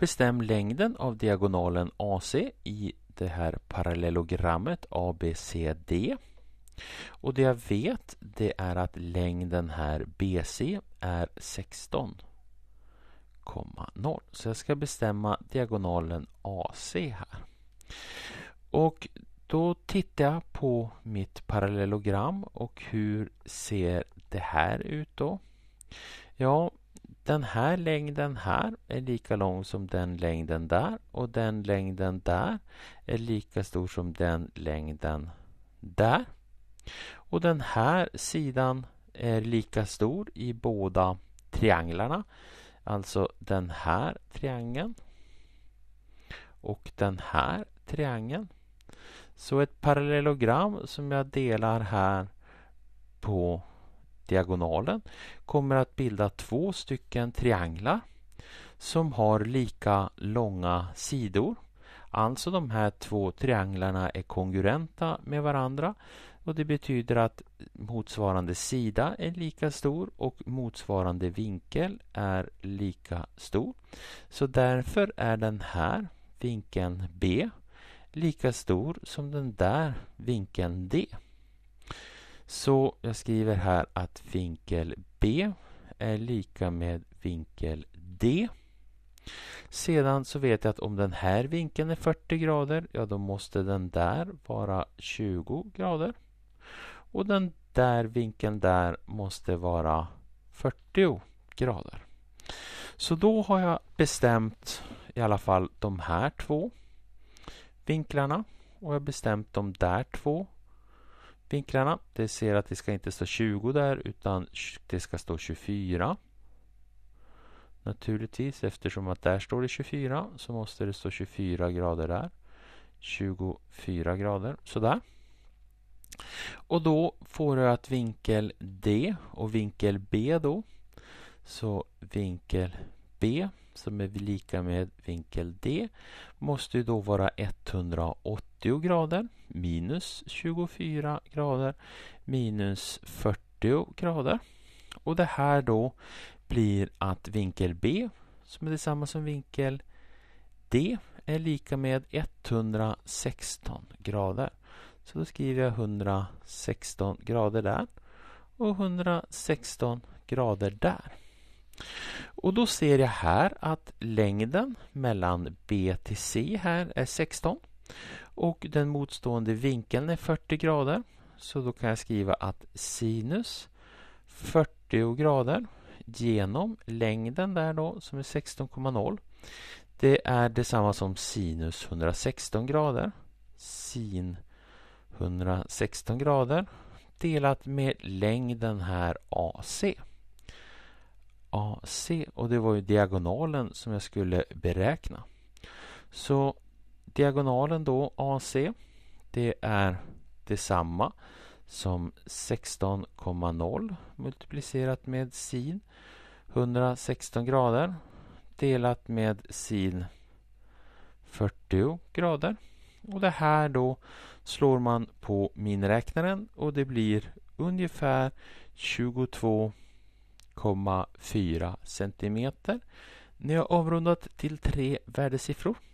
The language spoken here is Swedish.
Bestäm längden av diagonalen AC i det här parallellogrammet ABCD. Och det jag vet det är att längden här BC är 16,0. Så jag ska bestämma diagonalen AC här. Och då tittar jag på mitt parallellogram och hur ser det här ut då? Ja, den här längden här är lika lång som den längden där och den längden där är lika stor som den längden där. Och den här sidan är lika stor i båda trianglarna. Alltså den här triangeln och den här triangeln. Så ett parallellogram som jag delar här på diagonalen kommer att bilda två stycken trianglar som har lika långa sidor. Alltså de här två trianglarna är kongruenta med varandra och det betyder att motsvarande sida är lika stor och motsvarande vinkel är lika stor. Så därför är den här vinkeln B lika stor som den där vinkeln D. Så jag skriver här att vinkel B är lika med vinkel D. Sedan så vet jag att om den här vinkeln är 40 grader, ja då måste den där vara 20 grader. Och den där vinkeln där måste vara 40 grader. Så då har jag bestämt i alla fall de här två vinklarna och jag har bestämt de där två vinkrarna. Det ser att det ska inte stå 20 där utan det ska stå 24. Naturligtvis eftersom att där står det 24 så måste det stå 24 grader där. 24 grader, sådär. Och då får du att vinkel D och vinkel B då. Så vinkel B som är lika med vinkel D måste ju då vara 180 30 grader, minus 24 grader, minus 40 grader. Och det här då blir att vinkel B, som är detsamma som vinkel D, är lika med 116 grader. Så då skriver jag 116 grader där och 116 grader där. Och då ser jag här att längden mellan B till C här är 16. Och den motstående vinkeln är 40 grader. Så då kan jag skriva att sinus 40 grader genom längden där då som är 16,0. Det är detsamma som sinus 116 grader. Sin 116 grader delat med längden här AC. AC och det var ju diagonalen som jag skulle beräkna. Så diagonalen då AC det är detsamma som 16,0 multiplicerat med sin 116 grader delat med sin 40 grader. Och det här då slår man på miniräknaren och det blir ungefär 22,4 centimeter. Ni har avrundat till tre värdesiffror.